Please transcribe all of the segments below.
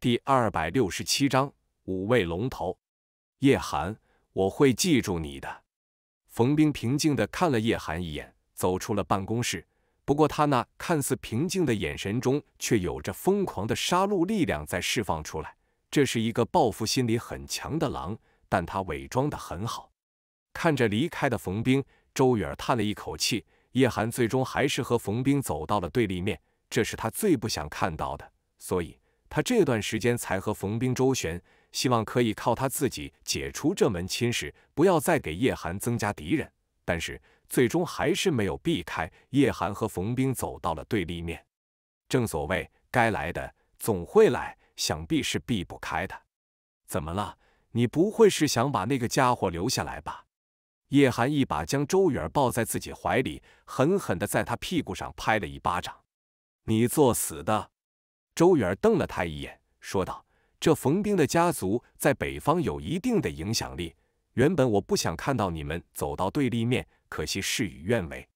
第二百六十七章五位龙头。叶寒，我会记住你的。冯冰平静的看了叶寒一眼，走出了办公室。不过他那看似平静的眼神中，却有着疯狂的杀戮力量在释放出来。这是一个报复心理很强的狼，但他伪装的很好。看着离开的冯冰，周远儿叹了一口气。叶寒最终还是和冯兵走到了对立面，这是他最不想看到的，所以。他这段时间才和冯冰周旋，希望可以靠他自己解除这门亲事，不要再给叶寒增加敌人。但是最终还是没有避开，叶寒和冯冰走到了对立面。正所谓该来的总会来，想必是避不开的。怎么了？你不会是想把那个家伙留下来吧？叶寒一把将周远抱在自己怀里，狠狠地在他屁股上拍了一巴掌：“你作死的！”周远瞪了他一眼，说道：“这冯冰的家族在北方有一定的影响力。原本我不想看到你们走到对立面，可惜事与愿违。”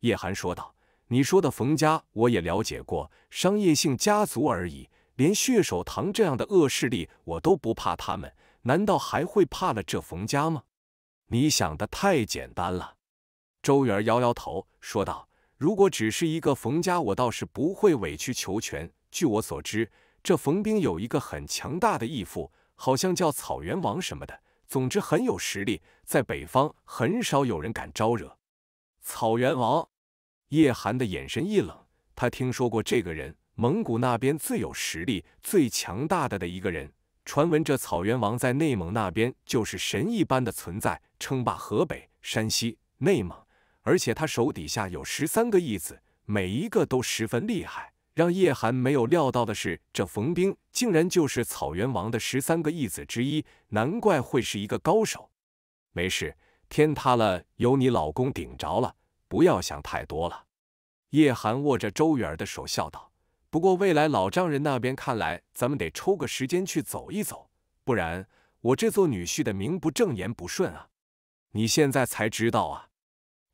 叶寒说道：“你说的冯家我也了解过，商业性家族而已。连血手堂这样的恶势力我都不怕，他们难道还会怕了这冯家吗？你想的太简单了。”周远摇摇头说道：“如果只是一个冯家，我倒是不会委曲求全。”据我所知，这冯兵有一个很强大的义父，好像叫草原王什么的。总之很有实力，在北方很少有人敢招惹。草原王，叶寒的眼神一冷，他听说过这个人，蒙古那边最有实力、最强大的的一个人。传闻这草原王在内蒙那边就是神一般的存在，称霸河北、山西、内蒙，而且他手底下有十三个义子，每一个都十分厉害。让叶寒没有料到的是，这冯冰竟然就是草原王的十三个义子之一，难怪会是一个高手。没事，天塌了有你老公顶着了，不要想太多了。叶寒握着周远儿的手笑道：“不过未来老丈人那边看来，咱们得抽个时间去走一走，不然我这做女婿的名不正言不顺啊。”你现在才知道啊？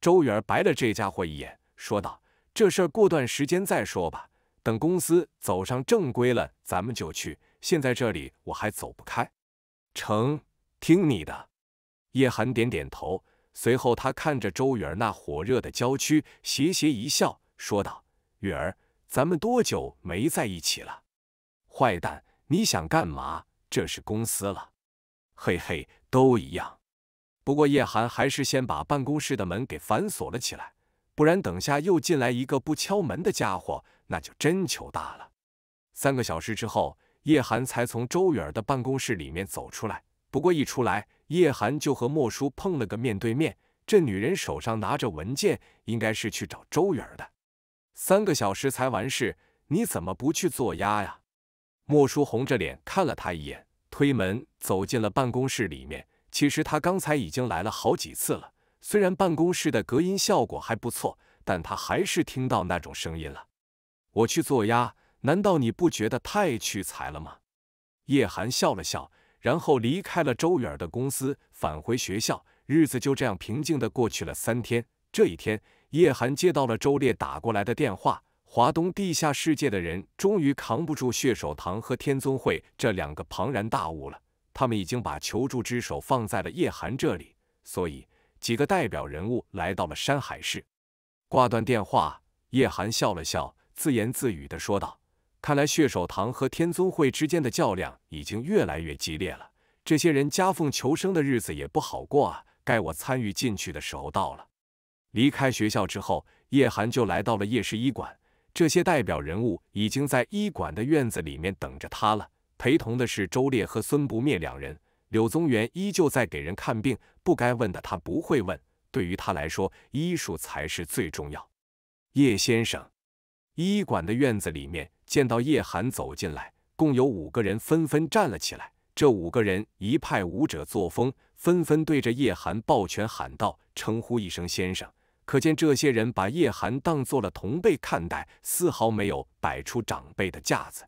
周远儿白了这家伙一眼，说道：“这事过段时间再说吧。”等公司走上正规了，咱们就去。现在这里我还走不开。成，听你的。叶寒点点头，随后他看着周远那火热的娇躯，邪邪一笑，说道：“远儿，咱们多久没在一起了？”坏蛋，你想干嘛？这是公司了。嘿嘿，都一样。不过叶寒还是先把办公室的门给反锁了起来，不然等下又进来一个不敲门的家伙。那就真求大了。三个小时之后，叶寒才从周远的办公室里面走出来。不过一出来，叶寒就和莫叔碰了个面对面。这女人手上拿着文件，应该是去找周远的。三个小时才完事，你怎么不去做鸭呀？莫叔红着脸看了他一眼，推门走进了办公室里面。其实他刚才已经来了好几次了。虽然办公室的隔音效果还不错，但他还是听到那种声音了。我去做鸭？难道你不觉得太屈才了吗？叶寒笑了笑，然后离开了周远的公司，返回学校。日子就这样平静地过去了三天。这一天，叶寒接到了周烈打过来的电话。华东地下世界的人终于扛不住血手堂和天尊会这两个庞然大物了，他们已经把求助之手放在了叶寒这里，所以几个代表人物来到了山海市。挂断电话，叶寒笑了笑。自言自语地说道：“看来血手堂和天尊会之间的较量已经越来越激烈了，这些人夹缝求生的日子也不好过啊。该我参与进去的时候到了。”离开学校之后，叶寒就来到了叶氏医馆。这些代表人物已经在医馆的院子里面等着他了，陪同的是周烈和孙不灭两人。柳宗元依旧在给人看病，不该问的他不会问。对于他来说，医术才是最重要。叶先生。医馆的院子里面，见到叶寒走进来，共有五个人纷纷站了起来。这五个人一派武者作风，纷纷对着叶寒抱拳喊道：“称呼一声先生。”可见这些人把叶寒当做了同辈看待，丝毫没有摆出长辈的架子。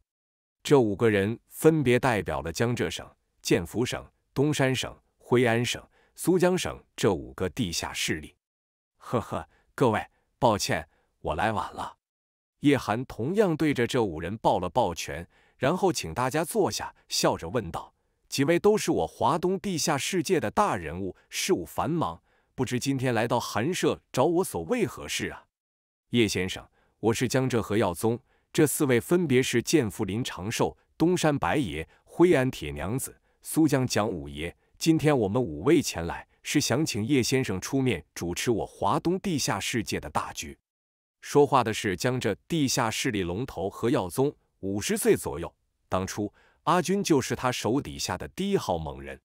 这五个人分别代表了江浙省、建福省、东山省、徽安省、苏江省这五个地下势力。呵呵，各位，抱歉，我来晚了。叶寒同样对着这五人抱了抱拳，然后请大家坐下，笑着问道：“几位都是我华东地下世界的大人物，事务繁忙，不知今天来到寒舍找我所为何事啊？”叶先生，我是江浙何耀宗，这四位分别是剑福林长寿、东山白爷、徽安铁娘子、苏江蒋五爷。今天我们五位前来，是想请叶先生出面主持我华东地下世界的大局。说话的是江浙地下势力龙头何耀宗，五十岁左右。当初阿军就是他手底下的第一号猛人。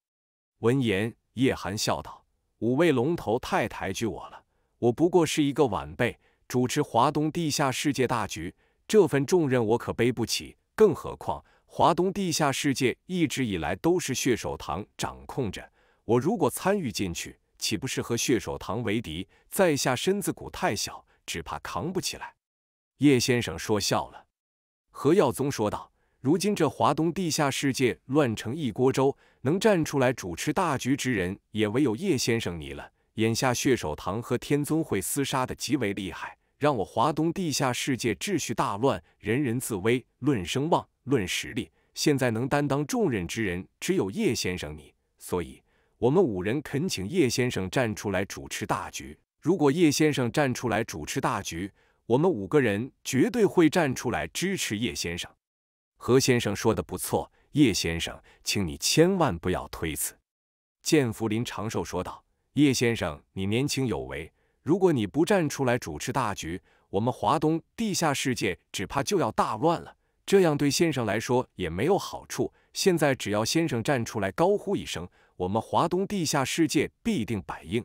闻言，叶寒笑道：“五位龙头太抬举我了，我不过是一个晚辈，主持华东地下世界大局，这份重任我可背不起。更何况，华东地下世界一直以来都是血手堂掌控着，我如果参与进去，岂不是和血手堂为敌？在下身子骨太小。”只怕扛不起来。叶先生说笑了。何耀宗说道：“如今这华东地下世界乱成一锅粥，能站出来主持大局之人，也唯有叶先生你了。眼下血手堂和天尊会厮杀的极为厉害，让我华东地下世界秩序大乱，人人自危。论声望，论实力，现在能担当重任之人，只有叶先生你。所以，我们五人恳请叶先生站出来主持大局。”如果叶先生站出来主持大局，我们五个人绝对会站出来支持叶先生。何先生说的不错，叶先生，请你千万不要推辞。建福林长寿说道：“叶先生，你年轻有为，如果你不站出来主持大局，我们华东地下世界只怕就要大乱了。这样对先生来说也没有好处。现在只要先生站出来高呼一声，我们华东地下世界必定百应。”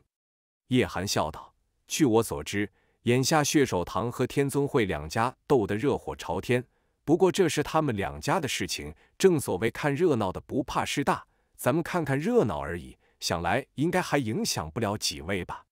叶寒笑道：“据我所知，眼下血手堂和天尊会两家斗得热火朝天。不过这是他们两家的事情，正所谓看热闹的不怕事大，咱们看看热闹而已。想来应该还影响不了几位吧。”